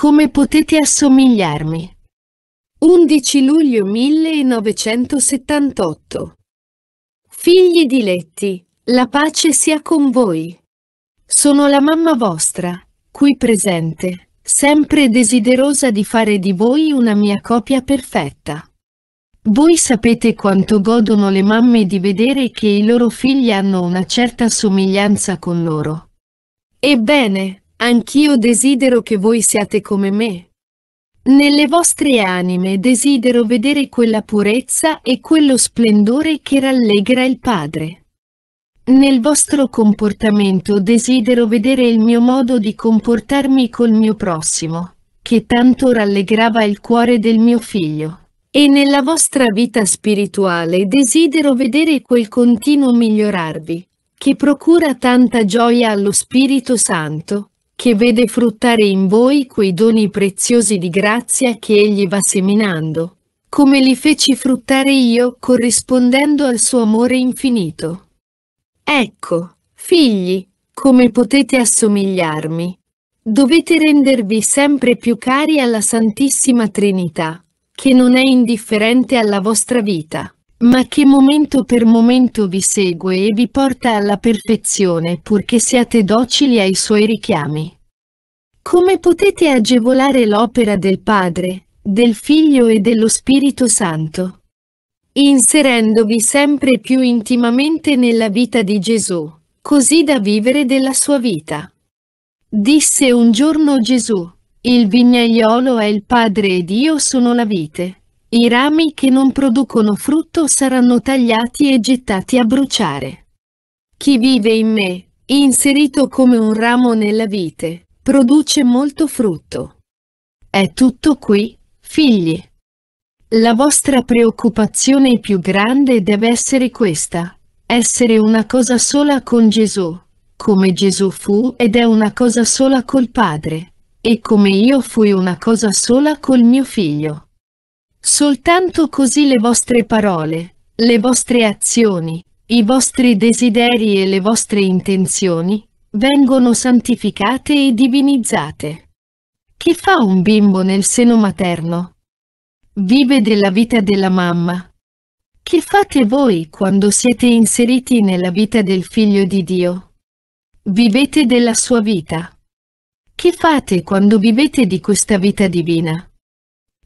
come potete assomigliarmi. 11 luglio 1978 Figli diletti, la pace sia con voi. Sono la mamma vostra, qui presente, sempre desiderosa di fare di voi una mia copia perfetta. Voi sapete quanto godono le mamme di vedere che i loro figli hanno una certa somiglianza con loro. Ebbene, Anch'io desidero che voi siate come me. Nelle vostre anime desidero vedere quella purezza e quello splendore che rallegra il Padre. Nel vostro comportamento desidero vedere il mio modo di comportarmi col mio prossimo, che tanto rallegrava il cuore del mio figlio. E nella vostra vita spirituale desidero vedere quel continuo migliorarvi, che procura tanta gioia allo Spirito Santo, che vede fruttare in voi quei doni preziosi di grazia che Egli va seminando, come li feci fruttare io corrispondendo al suo amore infinito. Ecco, figli, come potete assomigliarmi. Dovete rendervi sempre più cari alla Santissima Trinità, che non è indifferente alla vostra vita ma che momento per momento vi segue e vi porta alla perfezione purché siate docili ai suoi richiami. Come potete agevolare l'opera del Padre, del Figlio e dello Spirito Santo? Inserendovi sempre più intimamente nella vita di Gesù, così da vivere della sua vita. Disse un giorno Gesù, il vignaiolo è il Padre ed io sono la vite. I rami che non producono frutto saranno tagliati e gettati a bruciare. Chi vive in me, inserito come un ramo nella vite, produce molto frutto. È tutto qui, figli. La vostra preoccupazione più grande deve essere questa, essere una cosa sola con Gesù, come Gesù fu ed è una cosa sola col Padre, e come io fui una cosa sola col mio figlio. Soltanto così le vostre parole, le vostre azioni, i vostri desideri e le vostre intenzioni vengono santificate e divinizzate. Che fa un bimbo nel seno materno? Vive della vita della mamma. Che fate voi quando siete inseriti nella vita del figlio di Dio? Vivete della sua vita. Che fate quando vivete di questa vita divina?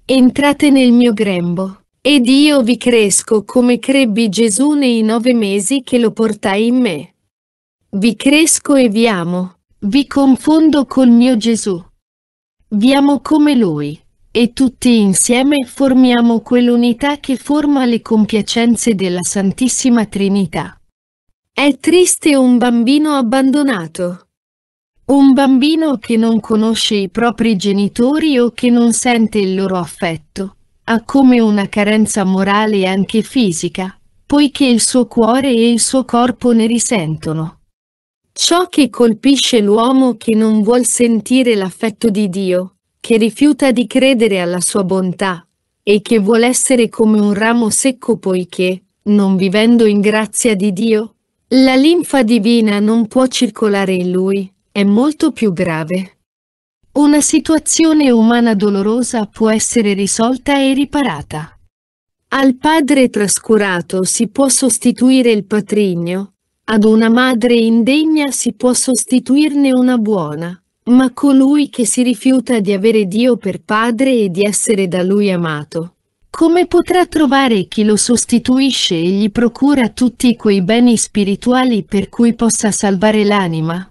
entrate nel mio grembo. Ed io vi cresco come crebbi Gesù nei nove mesi che lo portai in me. Vi cresco e vi amo, vi confondo col mio Gesù. Vi amo come Lui, e tutti insieme formiamo quell'unità che forma le compiacenze della Santissima Trinità. È triste un bambino abbandonato, un bambino che non conosce i propri genitori o che non sente il loro affetto, ha come una carenza morale e anche fisica, poiché il suo cuore e il suo corpo ne risentono. Ciò che colpisce l'uomo che non vuol sentire l'affetto di Dio, che rifiuta di credere alla sua bontà, e che vuol essere come un ramo secco poiché, non vivendo in grazia di Dio, la linfa divina non può circolare in lui, è molto più grave. Una situazione umana dolorosa può essere risolta e riparata. Al padre trascurato si può sostituire il patrigno, ad una madre indegna si può sostituirne una buona, ma colui che si rifiuta di avere Dio per padre e di essere da lui amato, come potrà trovare chi lo sostituisce e gli procura tutti quei beni spirituali per cui possa salvare l'anima?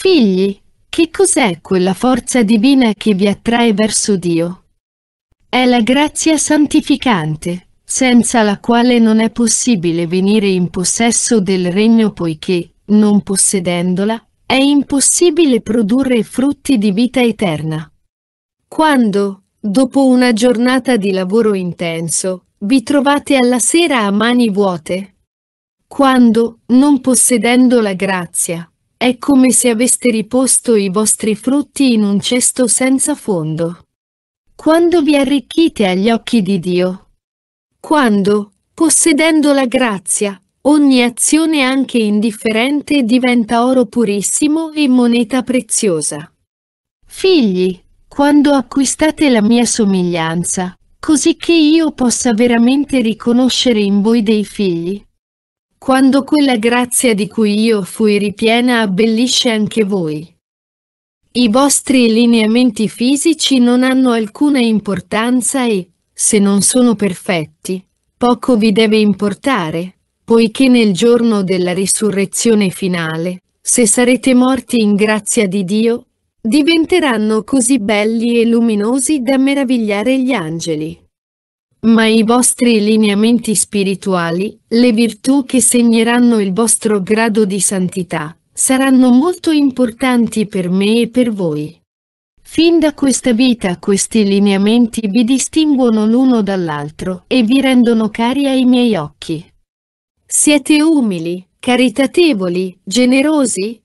Figli, che cos'è quella forza divina che vi attrae verso Dio? È la grazia santificante, senza la quale non è possibile venire in possesso del regno poiché, non possedendola, è impossibile produrre frutti di vita eterna. Quando, dopo una giornata di lavoro intenso, vi trovate alla sera a mani vuote? Quando, non possedendo la grazia, è come se aveste riposto i vostri frutti in un cesto senza fondo. Quando vi arricchite agli occhi di Dio. Quando, possedendo la grazia, ogni azione anche indifferente diventa oro purissimo e moneta preziosa. Figli, quando acquistate la mia somiglianza, così che io possa veramente riconoscere in voi dei figli, quando quella grazia di cui io fui ripiena abbellisce anche voi. I vostri lineamenti fisici non hanno alcuna importanza e, se non sono perfetti, poco vi deve importare, poiché nel giorno della risurrezione finale, se sarete morti in grazia di Dio, diventeranno così belli e luminosi da meravigliare gli angeli ma i vostri lineamenti spirituali, le virtù che segneranno il vostro grado di santità, saranno molto importanti per me e per voi. Fin da questa vita questi lineamenti vi distinguono l'uno dall'altro e vi rendono cari ai miei occhi. Siete umili, caritatevoli, generosi?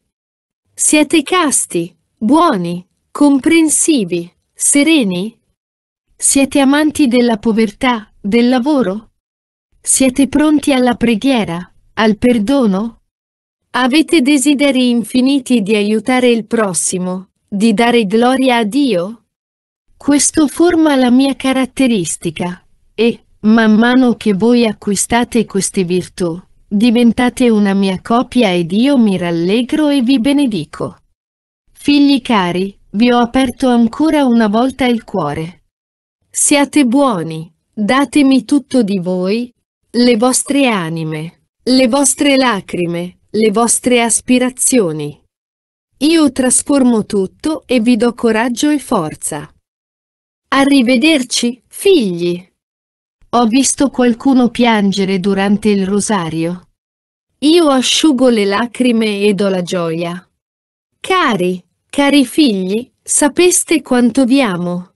Siete casti, buoni, comprensivi, sereni? Siete amanti della povertà, del lavoro? Siete pronti alla preghiera, al perdono? Avete desideri infiniti di aiutare il prossimo, di dare gloria a Dio? Questo forma la mia caratteristica e, man mano che voi acquistate queste virtù, diventate una mia copia ed io mi rallegro e vi benedico. Figli cari, vi ho aperto ancora una volta il cuore. Siate buoni, datemi tutto di voi, le vostre anime, le vostre lacrime, le vostre aspirazioni. Io trasformo tutto e vi do coraggio e forza. Arrivederci, figli! Ho visto qualcuno piangere durante il rosario. Io asciugo le lacrime e do la gioia. Cari, cari figli, sapeste quanto vi amo.